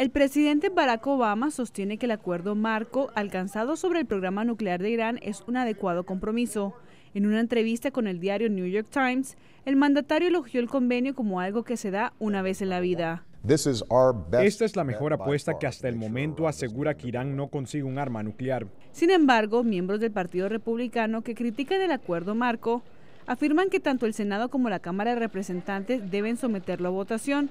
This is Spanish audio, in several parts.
El presidente Barack Obama sostiene que el acuerdo marco alcanzado sobre el programa nuclear de Irán es un adecuado compromiso. En una entrevista con el diario New York Times, el mandatario elogió el convenio como algo que se da una vez en la vida. Esta es la mejor apuesta que hasta el momento asegura que Irán no consiga un arma nuclear. Sin embargo, miembros del Partido Republicano que critican el acuerdo marco afirman que tanto el Senado como la Cámara de Representantes deben someterlo a votación,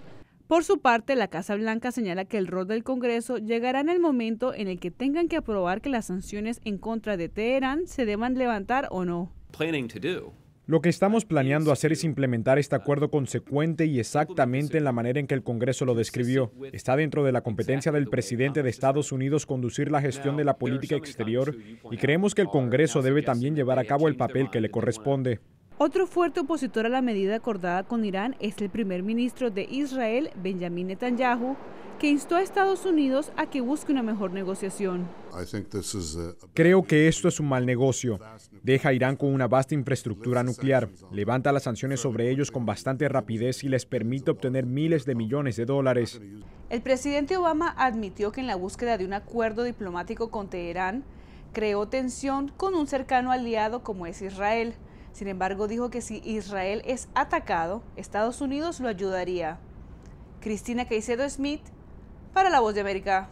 por su parte, la Casa Blanca señala que el rol del Congreso llegará en el momento en el que tengan que aprobar que las sanciones en contra de Teherán se deban levantar o no. Lo que estamos planeando hacer es implementar este acuerdo consecuente y exactamente en la manera en que el Congreso lo describió. Está dentro de la competencia del presidente de Estados Unidos conducir la gestión de la política exterior y creemos que el Congreso debe también llevar a cabo el papel que le corresponde. Otro fuerte opositor a la medida acordada con Irán es el primer ministro de Israel, Benjamin Netanyahu, que instó a Estados Unidos a que busque una mejor negociación. Creo que esto es un mal negocio. Deja a Irán con una vasta infraestructura nuclear, levanta las sanciones sobre ellos con bastante rapidez y les permite obtener miles de millones de dólares. El presidente Obama admitió que en la búsqueda de un acuerdo diplomático con Teherán, creó tensión con un cercano aliado como es Israel sin embargo, dijo que si Israel es atacado, Estados Unidos lo ayudaría. Cristina Caicedo Smith, para La Voz de América.